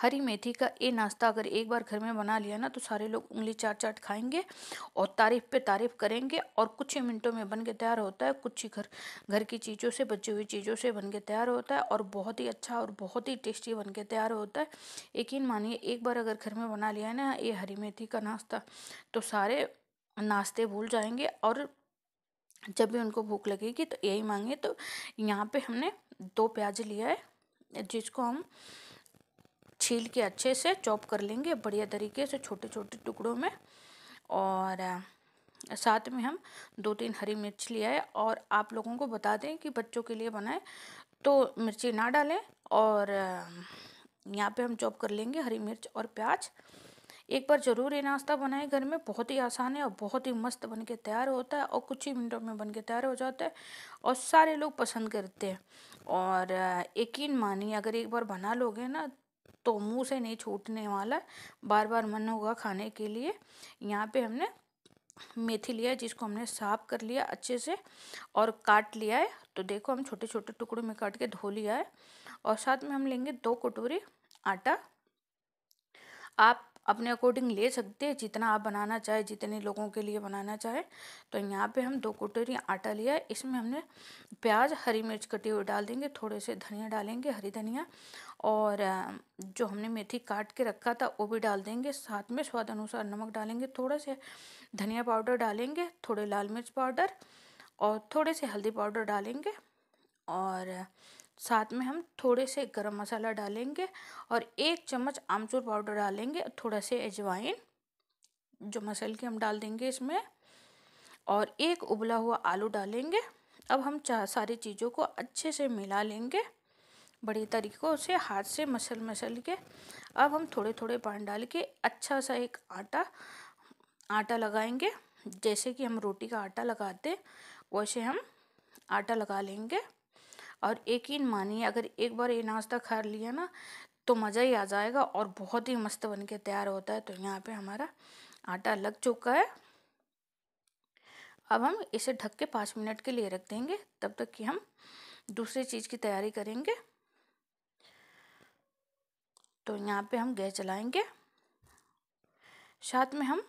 हरी मेथी का ये नाश्ता अगर एक बार घर में बना लिया ना तो सारे लोग उंगली चाट चाट खाएंगे और तारीफ पे तारीफ करेंगे और कुछ ही मिनटों में बन के तैयार होता है कुछ ही घर घर की चीज़ों से बची हुई चीज़ों से बन के तैयार होता है और बहुत ही अच्छा और बहुत ही टेस्टी बन के तैयार होता है यकीन मानिए एक बार अगर घर में बना लिया ना ये हरी मेथी का नाश्ता तो सारे नाश्ते भूल जाएंगे और जब भी उनको भूख लगेगी तो यही मांगे तो यहाँ पे हमने दो प्याज लिया है जिसको हम छील के अच्छे से चॉप कर लेंगे बढ़िया तरीके से छोटे छोटे टुकड़ों में और साथ में हम दो तीन हरी मिर्च ले आए और आप लोगों को बता दें कि बच्चों के लिए बनाएं तो मिर्ची ना डालें और यहाँ पे हम चॉप कर लेंगे हरी मिर्च और प्याज एक बार ज़रूर ये नाश्ता बनाए घर में बहुत ही आसान है और बहुत ही मस्त बन के तैयार होता है और कुछ ही मिनटों में बन के तैयार हो जाता है और सारे लोग पसंद करते हैं और यकीन मानिए अगर एक बार बना लोगे ना तो मुंह से नहीं छूटने वाला बार बार मन होगा खाने के लिए यहाँ पे हमने मेथी लिया है जिसको हमने साफ कर लिया अच्छे से और काट लिया है तो देखो हम छोटे छोटे टुकड़ों में काट के धो लिया है और साथ में हम लेंगे दो कटोरी आटा आप अपने अकॉर्डिंग ले सकते हैं जितना आप बनाना चाहे जितने लोगों के लिए बनाना चाहे तो यहाँ पे हम दो कटोरी आटा लिया है इसमें हमने प्याज हरी मिर्च कटी हुई डाल देंगे थोड़े से धनिया डालेंगे हरी धनिया और जो हमने मेथी काट के रखा था वो भी डाल देंगे साथ में स्वाद अनुसार नमक डालेंगे थोड़ा से धनिया पाउडर डालेंगे थोड़े लाल मिर्च पाउडर और थोड़े से हल्दी पाउडर डालेंगे और साथ में हम थोड़े से गरम मसाला डालेंगे और एक चम्मच आमचूर पाउडर डालेंगे थोड़ा से अजवाइन जो मसल के हम डाल देंगे इसमें और एक उबला हुआ आलू डालेंगे अब हम चाह सारी चीज़ों को अच्छे से मिला लेंगे बड़ी तरीक़ों से हाथ से मसल मसल के अब हम थोड़े थोड़े पानी डाल के अच्छा सा एक आटा आटा लगाएंगे जैसे कि हम रोटी का आटा लगाते वैसे हम आटा लगा लेंगे और यकीन मानिए अगर एक बार ये नाश्ता खा लिया ना तो मज़ा ही आ जाएगा और बहुत ही मस्त बन के तैयार होता है तो यहाँ पे हमारा आटा लग चुका है अब हम इसे ढक के पाँच मिनट के लिए रख देंगे तब तक कि हम दूसरी चीज़ की तैयारी करेंगे तो यहाँ पे हम गैस चलाएंगे साथ में हम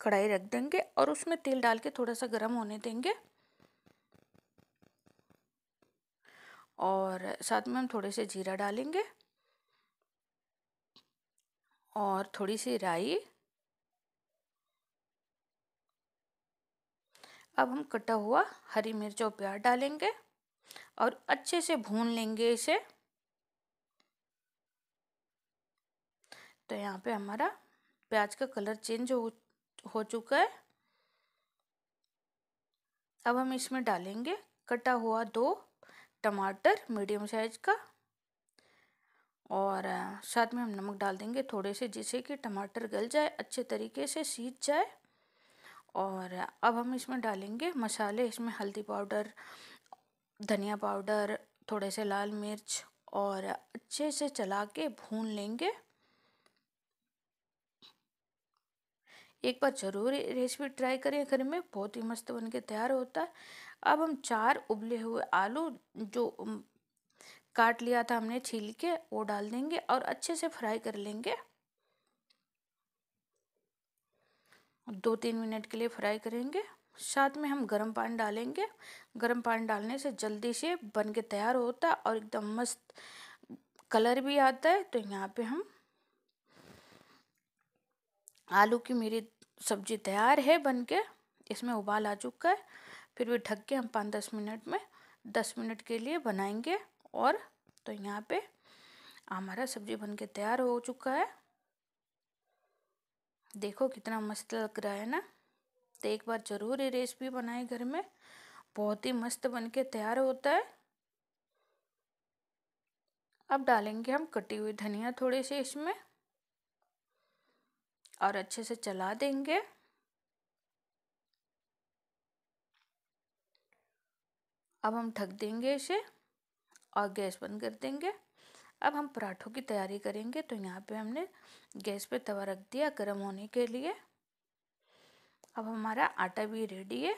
कढ़ाई रख देंगे और उसमें तेल डाल के थोड़ा सा गर्म होने देंगे और साथ में हम थोड़े से जीरा डालेंगे और थोड़ी सी राई अब हम कटा हुआ हरी मिर्च और प्याज डालेंगे और अच्छे से भून लेंगे इसे तो यहाँ पे हमारा प्याज का कलर चेंज हो हो चुका है अब हम इसमें डालेंगे कटा हुआ दो टमाटर मीडियम साइज का और साथ में हम नमक डाल देंगे थोड़े से जिससे कि टमाटर गल जाए अच्छे तरीके से सीज जाए और अब हम इसमें डालेंगे मसाले इसमें हल्दी पाउडर धनिया पाउडर थोड़े से लाल मिर्च और अच्छे से चला के भून लेंगे एक बार ज़रूर रेसिपी ट्राई करें घर में बहुत ही मस्त बन के तैयार होता है अब हम चार उबले हुए आलू जो काट लिया था हमने छील के वो डाल देंगे और अच्छे से फ्राई कर लेंगे दो तीन मिनट के लिए फ्राई करेंगे साथ में हम गर्म पानी डालेंगे गर्म पानी डालने से जल्दी से बन के तैयार होता है और एकदम मस्त कलर भी आता है तो यहाँ पे हम आलू की मेरी सब्जी तैयार है बन के इसमें उबाल आ चुका है फिर भी ढक के हम पाँच दस मिनट में दस मिनट के लिए बनाएंगे और तो यहाँ पे हमारा सब्जी बन के तैयार हो चुका है देखो कितना मस्त लग रहा है ना तो एक बार ज़रूर ये रेसिपी बनाए घर में बहुत ही मस्त बन के तैयार होता है अब डालेंगे हम कटी हुई धनिया थोड़ी सी इसमें और अच्छे से चला देंगे अब हम ढक देंगे इसे और गैस बंद कर देंगे अब हम पराठों की तैयारी करेंगे तो यहाँ पे हमने गैस पे तवा रख दिया गर्म होने के लिए अब हमारा आटा भी रेडी है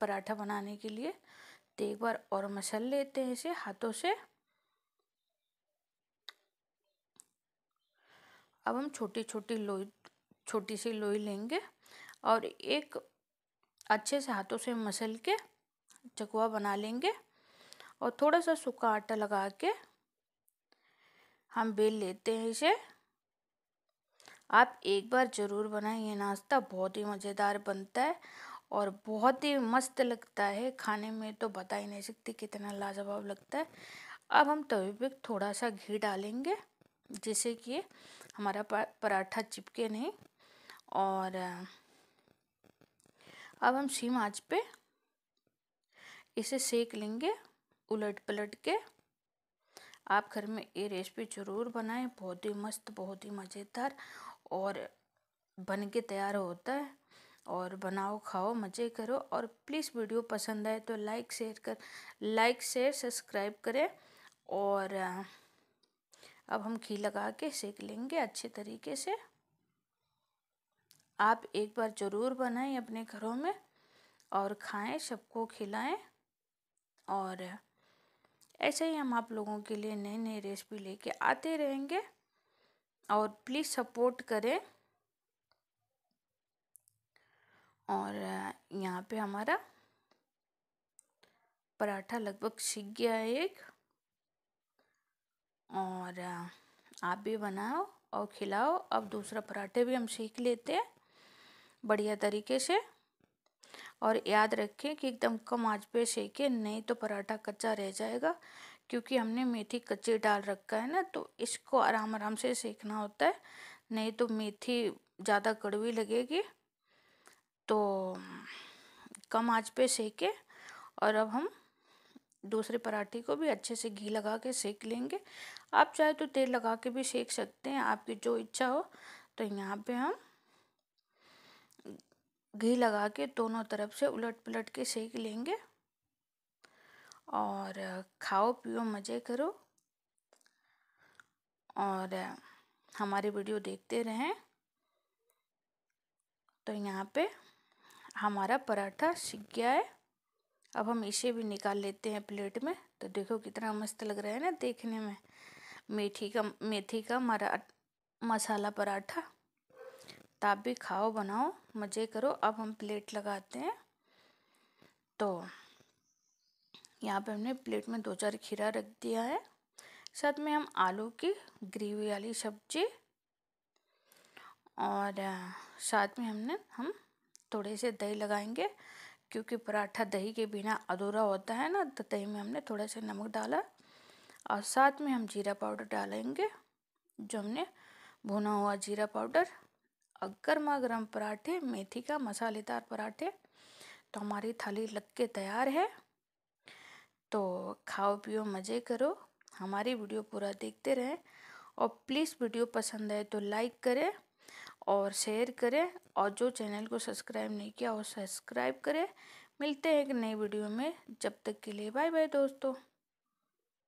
पराठा बनाने के लिए तो एक बार और मसल लेते हैं इसे हाथों से अब हम छोटी छोटी लोई छोटी सी लोई लेंगे और एक अच्छे से हाथों से मसल के चकुआ बना लेंगे और थोड़ा सा सूखा आटा लगा के हम बेल लेते हैं इसे आप एक बार ज़रूर बनाएं ये नाश्ता बहुत ही मज़ेदार बनता है और बहुत ही मस्त लगता है खाने में तो बता ही नहीं सकती कितना लाजवाब लगता है अब हम तवे पे थोड़ा सा घी डालेंगे जिससे कि हमारा पराठा चिपके नहीं और अब हम सीम आँच पे इसे सेक लेंगे उलट पलट के आप घर में ये रेसिपी ज़रूर बनाएं बहुत ही मस्त बहुत ही मज़ेदार और बन के तैयार होता है और बनाओ खाओ मज़े करो और प्लीज़ वीडियो पसंद आए तो लाइक शेयर कर लाइक शेयर सब्सक्राइब करें और अब हम घी लगा के सेक लेंगे अच्छे तरीके से आप एक बार ज़रूर बनाएं अपने घरों में और खाएं सबको खिलाएं और ऐसे ही हम आप लोगों के लिए नए नए रेसिपी लेके आते रहेंगे और प्लीज़ सपोर्ट करें और यहाँ पे हमारा पराठा लगभग सीख गया है एक और आप भी बनाओ और खिलाओ अब दूसरा पराठे भी हम सीख लेते हैं बढ़िया तरीके से और याद रखें कि एकदम कम आंच पे सेकें नहीं तो पराठा कच्चा रह जाएगा क्योंकि हमने मेथी कच्ची डाल रखा है ना तो इसको आराम आराम से सेकना होता है नहीं तो मेथी ज़्यादा कड़वी लगेगी तो कम आंच पे सेके और अब हम दूसरे पराठे को भी अच्छे से घी लगा के सेक लेंगे आप चाहे तो तेल लगा के भी सेक सकते हैं आपकी जो इच्छा हो तो यहाँ पे हम घी लगा के दोनों तरफ से उलट पलट के सेक लेंगे और खाओ पियो मज़े करो और हमारी वीडियो देखते रहें तो यहाँ पे हमारा पराठा सीख गया है अब हम इसे भी निकाल लेते हैं प्लेट में तो देखो कितना मस्त लग रहा है ना देखने में मेथी का मेथी का मरा मसाला पराठा आप भी खाओ बनाओ मज़े करो अब हम प्लेट लगाते हैं तो यहाँ पे हमने प्लेट में दो चार खीरा रख दिया है साथ में हम आलू की ग्रेवी वाली सब्जी और साथ में हमने हम थोड़े से दही लगाएंगे क्योंकि पराठा दही के बिना अधूरा होता है ना तो दही में हमने थोड़ा सा नमक डाला और साथ में हम जीरा पाउडर डालेंगे जो हमने भुना हुआ जीरा पाउडर और गर्मा गर्म पराठे मेथी का मसालेदार पराठे तो हमारी थाली लग के तैयार है तो खाओ पियो मज़े करो हमारी वीडियो पूरा देखते रहें और प्लीज़ वीडियो पसंद आए तो लाइक करें और शेयर करें और जो चैनल को सब्सक्राइब नहीं किया वो सब्सक्राइब करें मिलते हैं एक नई वीडियो में जब तक के लिए बाय बाय दोस्तों